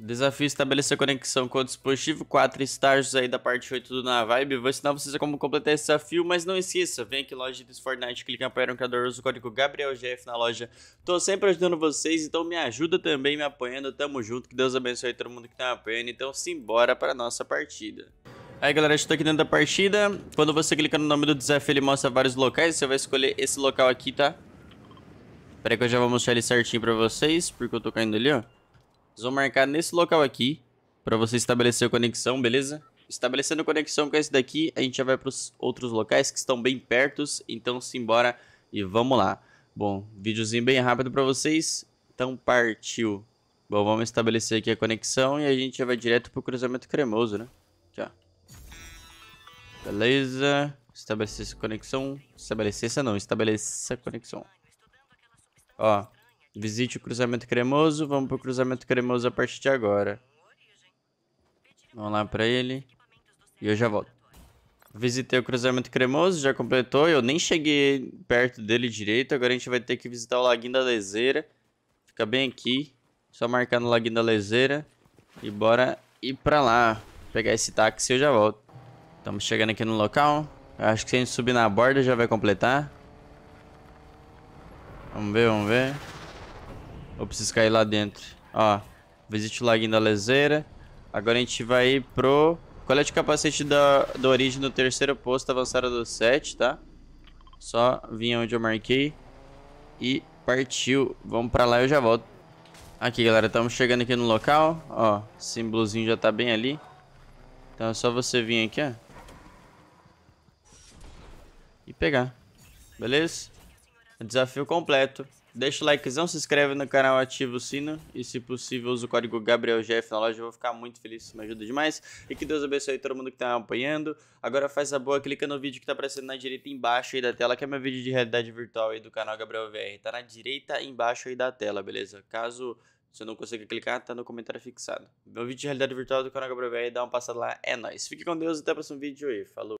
Desafio é estabelecer conexão com o dispositivo, quatro estágios aí da parte 8 do Navibe. Vou ensinar vocês como completar esse desafio, mas não esqueça, vem aqui loja de Fortnite, clica em apoiar um criador, usa o código GabrielGF na loja. Tô sempre ajudando vocês, então me ajuda também me apoiando, tamo junto, que Deus abençoe todo mundo que tá apoiando, então simbora pra nossa partida. Aí galera, estou aqui dentro da partida, quando você clica no nome do desafio ele mostra vários locais, você vai escolher esse local aqui, tá? Pera aí que eu já vou mostrar ele certinho pra vocês, porque eu tô caindo ali, ó. Vocês vão marcar nesse local aqui para você estabelecer a conexão, beleza? Estabelecendo conexão com esse daqui, a gente já vai para os outros locais que estão bem pertos. Então, simbora e vamos lá. Bom, videozinho bem rápido para vocês. Então, partiu. Bom, vamos estabelecer aqui a conexão e a gente já vai direto pro cruzamento cremoso, né? Aqui, ó. Beleza. Estabelecer essa conexão. Estabelecer essa não, estabelecer essa conexão. Ó, Visite o cruzamento cremoso. Vamos pro cruzamento cremoso a partir de agora. Vamos lá pra ele. E eu já volto. Visitei o cruzamento cremoso, já completou. Eu nem cheguei perto dele direito. Agora a gente vai ter que visitar o laguinho da lezeira. Fica bem aqui. Só marcar no laguinho da lezeira. E bora ir pra lá. Pegar esse táxi e eu já volto. Estamos chegando aqui no local. Acho que se a gente subir na borda já vai completar. Vamos ver, vamos ver. Eu preciso cair lá dentro. Ó, visite o laguinho da lezeira. Agora a gente vai pro... qual é o capacete da, da origem do terceiro posto avançado do 7, tá? Só vim onde eu marquei. E partiu. Vamos pra lá e eu já volto. Aqui, galera. Estamos chegando aqui no local. Ó, símbolozinho já tá bem ali. Então é só você vir aqui, ó. E pegar. Beleza? Desafio completo. Deixa o likezão, se inscreve no canal, ativa o sino e se possível usa o código GabrielGF na loja, eu vou ficar muito feliz, isso me ajuda demais. E que Deus abençoe todo mundo que tá acompanhando. Agora faz a boa, clica no vídeo que tá aparecendo na direita embaixo aí da tela, que é meu vídeo de realidade virtual aí do canal Gabriel VR. Tá na direita embaixo aí da tela, beleza? Caso você não consiga clicar, tá no comentário fixado. Meu vídeo de realidade virtual do canal Gabriel VR, dá uma passada lá, é nóis. Fique com Deus, até o próximo vídeo e falou!